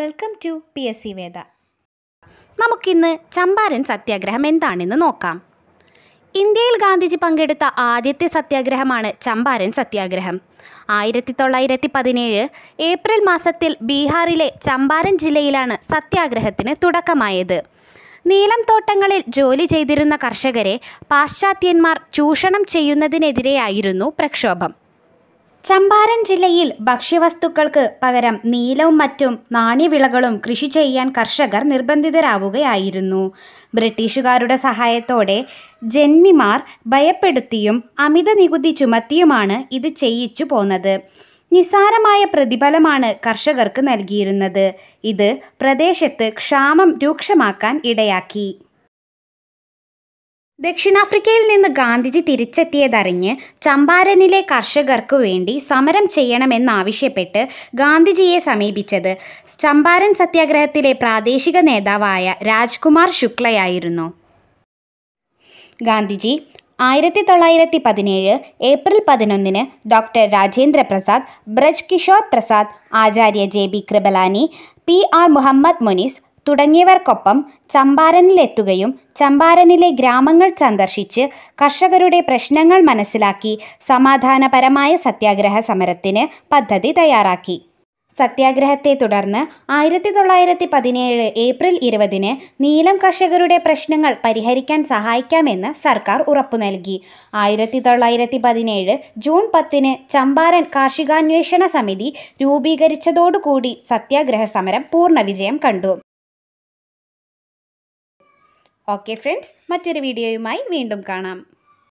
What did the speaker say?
welcome to P S C Veda നമുക്കിന്ന് ചമ്പാരൻ സത്യാഗ്രഹം എന്താണെന്ന് നോക്കാം ഇന്ത്യയിൽ ഗാന്ധിജി പങ്കെടുത്ത ആദ്യത്തെ സത്യാഗ്രഹമാണ് ചമ്പാരൻ സത്യാഗ്രഹം ആയിരത്തി തൊള്ളായിരത്തി പതിനേഴ് ഏപ്രിൽ മാസത്തിൽ ബീഹാറിലെ ചമ്പാരൻ ജില്ലയിലാണ് സത്യാഗ്രഹത്തിന് തുടക്കമായത് നീലം തോട്ടങ്ങളിൽ ജോലി ചെയ്തിരുന്ന കർഷകരെ പാശ്ചാത്യന്മാർ ചൂഷണം ചെയ്യുന്നതിനെതിരെയായിരുന്നു പ്രക്ഷോഭം ചമ്പാരൻ ജില്ലയിൽ ഭക്ഷ്യവസ്തുക്കൾക്ക് പകരം നീലവും മറ്റും നാണ്യവിളകളും കൃഷി ചെയ്യാൻ കർഷകർ നിർബന്ധിതരാവുകയായിരുന്നു ബ്രിട്ടീഷുകാരുടെ സഹായത്തോടെ ജന്മിമാർ ഭയപ്പെടുത്തിയും അമിത നികുതി ചുമത്തിയുമാണ് ഇത് ചെയ്യിച്ചു പോന്നത് നിസ്സാരമായ പ്രതിഫലമാണ് കർഷകർക്ക് നൽകിയിരുന്നത് ഇത് പ്രദേശത്ത് ക്ഷാമം രൂക്ഷമാക്കാൻ ഇടയാക്കി ദക്ഷിണാഫ്രിക്കയിൽ നിന്ന് ഗാന്ധിജി തിരിച്ചെത്തിയതറിഞ്ഞ് ചമ്പാരനിലെ കർഷകർക്കു വേണ്ടി സമരം ചെയ്യണമെന്നാവശ്യപ്പെട്ട് ഗാന്ധിജിയെ സമീപിച്ചത് ചമ്പാരൻ സത്യാഗ്രഹത്തിലെ പ്രാദേശിക നേതാവായ രാജ്കുമാർ ശുക്ലയായിരുന്നു ഗാന്ധിജി ആയിരത്തി തൊള്ളായിരത്തി പതിനേഴ് ഏപ്രിൽ പതിനൊന്നിന് doctor Rajendra Prasad Braj Kishore Prasad Acharya J B Kripalani P R Muhammad Munis തുടങ്ങിയവർക്കൊപ്പം ചമ്പാരനിലെത്തുകയും ചമ്പാരനിലെ ഗ്രാമങ്ങൾ സന്ദർശിച്ച് കർഷകരുടെ പ്രശ്നങ്ങൾ മനസ്സിലാക്കി സമാധാനപരമായ സത്യാഗ്രഹ സമരത്തിന് പദ്ധതി തയ്യാറാക്കി സത്യാഗ്രഹത്തെ തുടർന്ന് ആയിരത്തി തൊള്ളായിരത്തി പതിനേഴ് ഏപ്രിൽ ഇരുപതിന് നീലം കർഷകരുടെ പ്രശ്നങ്ങൾ പരിഹരിക്കാൻ സഹായിക്കാമെന്ന് സർക്കാർ ഉറപ്പു നൽകി ആയിരത്തി തൊള്ളായിരത്തി പതിനേഴ് ജൂൺ പത്തിന് ചമ്പാരൻ കാർഷികാന്വേഷണ സമിതി രൂപീകരിച്ചതോടുകൂടി സത്യാഗ്രഹ സമരം പൂർണ്ണ വിജയം കണ്ടു ഓക്കെ ഫ്രണ്ട്സ് മറ്റൊരു വീഡിയോയുമായി വീണ്ടും കാണാം